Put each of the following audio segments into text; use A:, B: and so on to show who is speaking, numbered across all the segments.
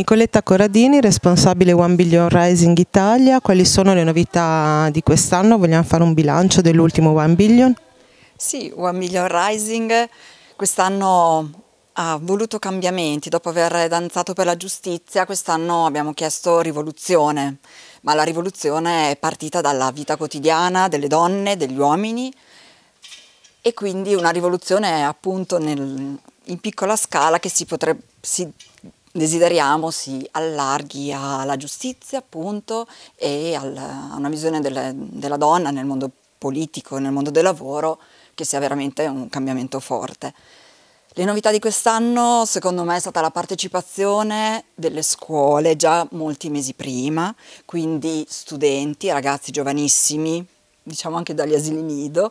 A: Nicoletta Corradini, responsabile One Billion Rising Italia, quali sono le novità di quest'anno? Vogliamo fare un bilancio dell'ultimo One Billion?
B: Sì, One Billion Rising quest'anno ha voluto cambiamenti, dopo aver danzato per la giustizia quest'anno abbiamo chiesto rivoluzione, ma la rivoluzione è partita dalla vita quotidiana delle donne, degli uomini e quindi una rivoluzione appunto nel, in piccola scala che si, potrebbe, si desideriamo si allarghi alla giustizia appunto e alla, a una visione delle, della donna nel mondo politico, nel mondo del lavoro che sia veramente un cambiamento forte. Le novità di quest'anno secondo me è stata la partecipazione delle scuole già molti mesi prima, quindi studenti, ragazzi giovanissimi, diciamo anche dagli asili nido,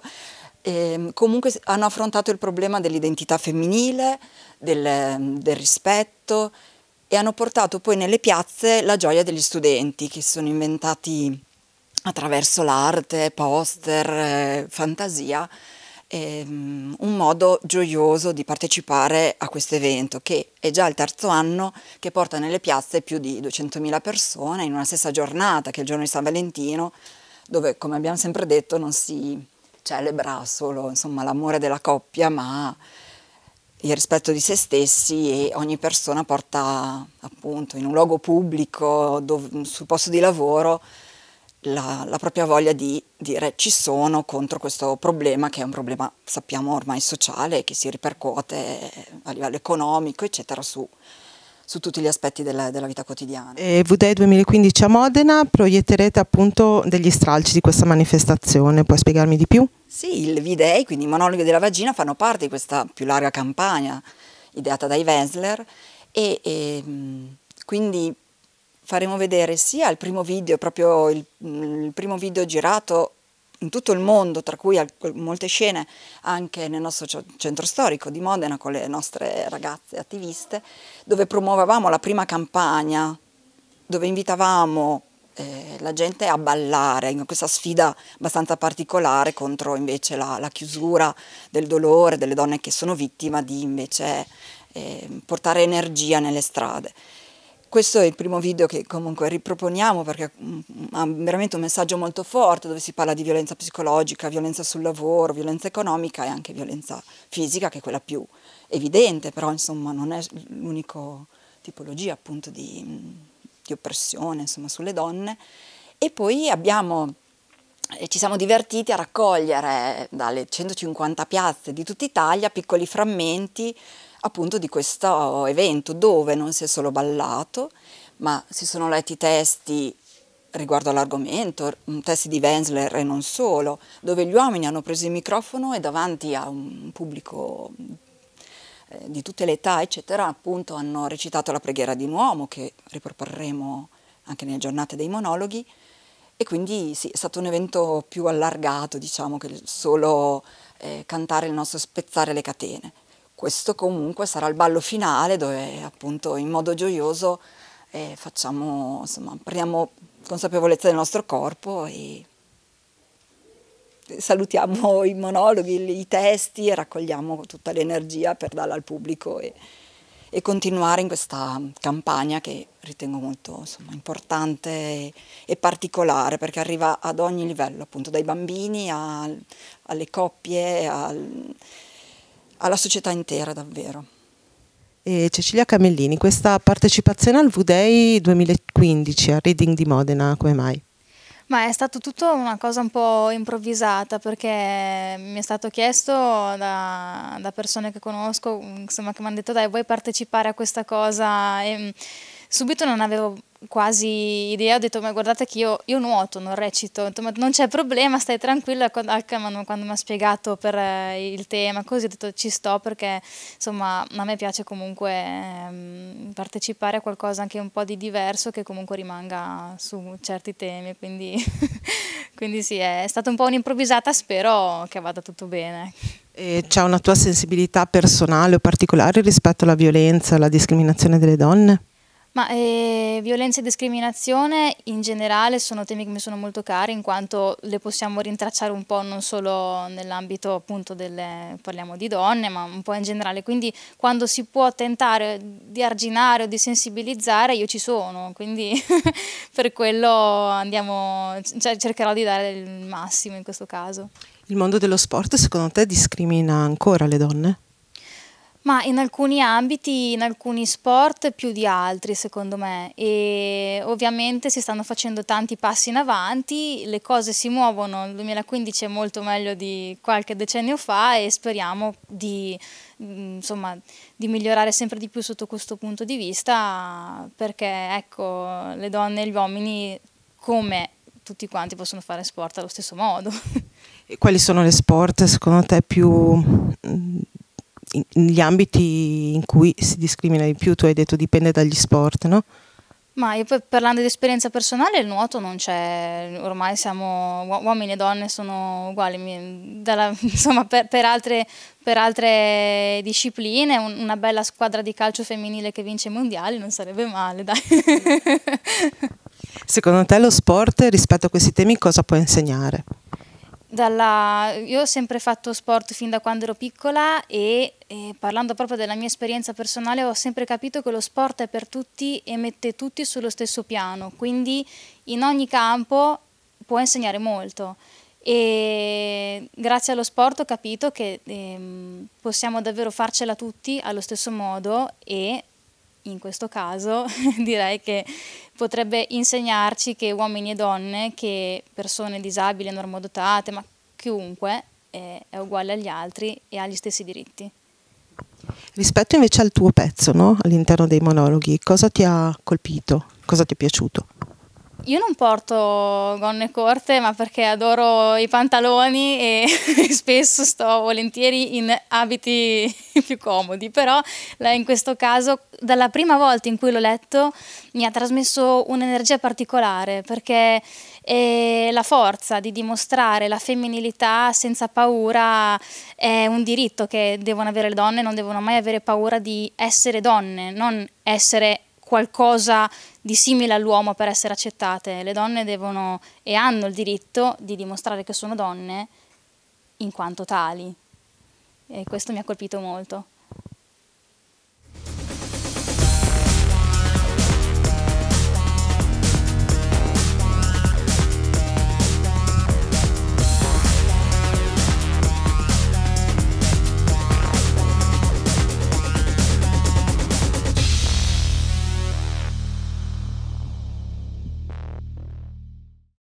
B: e ehm, comunque hanno affrontato il problema dell'identità femminile, del, del, rispetto e hanno portato poi nelle piazze la gioia degli studenti che sono inventati attraverso l'arte, poster, eh, fantasia, ehm, un modo gioioso di partecipare a questo evento che è già il terzo anno che porta nelle piazze più di 200.000 persone in una stessa giornata che è il giorno di San Valentino dove come abbiamo sempre detto non si celebra cioè, solo l'amore della coppia, ma il rispetto di se stessi e ogni persona porta appunto in un luogo pubblico, dove, sul posto di lavoro, la, la, propria voglia di dire ci sono contro questo problema che è un problema, sappiamo ormai, sociale che si ripercuote a livello economico, eccetera, su, su tutti gli aspetti della, della vita quotidiana.
A: E VD 2015 a Modena proietterete appunto degli stralci di questa manifestazione, puoi spiegarmi di più?
B: Sì, il V-Day, quindi i monologhi della vagina, fanno parte di questa più larga campagna ideata dai Wensler e, e ehm, quindi faremo vedere sia il primo video, proprio il, mm, il primo video girato in tutto il mondo, tra cui molte scene anche nel nostro centro storico di Modena con le nostre ragazze attiviste, dove promuovevamo la prima campagna, dove invitavamo eh, la gente a ballare in questa sfida abbastanza particolare contro invece la, la chiusura del dolore delle donne che sono vittime di invece eh, portare energia nelle strade. Questo è il primo video che comunque riproponiamo perché mm, ha veramente un messaggio molto forte dove si parla di violenza psicologica, violenza sul lavoro, violenza economica e anche violenza fisica che è quella più evidente, però insomma non è l'unica tipologia appunto di, mm, di oppressione insomma, sulle donne e poi abbiamo, eh, ci siamo divertiti a raccogliere eh, dalle 150 piazze di tutta Italia piccoli frammenti appunto di questo evento dove non si è solo ballato ma si sono letti testi riguardo all'argomento, mm, testi di Wenzler e non solo, dove gli uomini hanno preso il microfono e davanti a un pubblico eh, di tutte le età, eccetera, appunto hanno recitato la preghiera di un uomo che riproporremo anche nelle giornate dei monologhi e quindi sì, è stato un evento più allargato, diciamo, che solo eh, cantare il nostro spezzare le catene. Questo comunque sarà il ballo finale dove appunto in modo gioioso eh, facciamo, insomma, prendiamo consapevolezza del nostro corpo e salutiamo i monologhi, i testi e raccogliamo tutta l'energia per darla al pubblico e, e continuare in questa campagna che ritengo molto insomma, importante e, e, particolare perché arriva ad ogni livello, appunto dai bambini a, alle coppie, al, alla società intera davvero.
A: E Cecilia Camellini, questa partecipazione al V-Day 2015 a Reading di Modena, come mai?
B: Ma è stato tutto una cosa
C: un po' improvvisata perché mi è stato chiesto da, da persone che conosco, insomma, che mi hanno detto dai vuoi partecipare a questa cosa e mm, subito non avevo quasi idea, ho detto ma guardate che io, io nuoto, non recito, detto, ma non c'è problema, stai tranquilla, quando, ah, quando, mi ha spiegato per eh, il tema, così ho detto ci sto perché insomma a me piace comunque eh, partecipare a qualcosa anche un po' di diverso che comunque rimanga su certi temi, quindi, quindi sì, è stata un po' un'improvvisata, spero che vada tutto bene.
A: E C'è una tua sensibilità personale o particolare rispetto alla violenza, alla discriminazione delle donne?
C: Ma eh, violenza e discriminazione in generale sono temi che mi sono molto cari in quanto le possiamo rintracciare un po' non solo nell'ambito appunto delle, parliamo di donne, ma un po' in generale. Quindi quando si può tentare di arginare o di sensibilizzare io ci sono, quindi per quello andiamo, cioè, cercherò di dare il massimo in questo caso.
A: Il mondo dello sport secondo te discrimina ancora le donne?
C: Ma in alcuni ambiti, in alcuni sport più di altri secondo me e ovviamente si stanno facendo tanti passi in avanti, le cose si muovono, il 2015 è molto meglio di qualche decennio fa e speriamo di, mm, insomma, di migliorare sempre di più sotto questo punto di vista perché ecco, le donne e gli uomini come tutti quanti possono fare sport allo stesso modo. E
A: quali sono le sport secondo te più mm, gli ambiti in cui si discrimina di più, tu hai detto dipende dagli sport, no?
C: Ma io poi parlando di esperienza personale, il nuoto non c'è, ormai siamo uomini e donne sono uguali, mi, dalla, insomma per, per, altre, per altre, discipline un, una bella squadra di calcio femminile che vince i mondiali non sarebbe male, dai.
A: Secondo te lo sport rispetto a questi temi cosa può insegnare?
C: Dalla, io ho sempre fatto sport fin da quando ero piccola e, e, parlando proprio della mia esperienza personale ho sempre capito che lo sport è per tutti e mette tutti sullo stesso piano, quindi in ogni campo può insegnare molto e grazie allo sport ho capito che ehm, possiamo davvero farcela tutti allo stesso modo e in questo caso direi che potrebbe insegnarci che uomini e donne, che persone disabili, normodotate, ma chiunque è, eh, è uguale agli altri e ha gli stessi diritti.
A: Rispetto invece al tuo pezzo no? all'interno dei monologhi, cosa ti ha colpito? Cosa ti è piaciuto?
C: Io non porto gonne corte, ma perché adoro i pantaloni e spesso sto volentieri in abiti più comodi, però in questo caso dalla prima volta in cui l'ho letto mi ha trasmesso un'energia particolare, perché la forza di dimostrare la femminilità senza paura è un diritto che devono avere le donne, non devono mai avere paura di essere donne, non essere qualcosa di simile all'uomo per essere accettate. Le donne devono e hanno il diritto di dimostrare che sono donne in quanto tali. E questo mi ha colpito molto.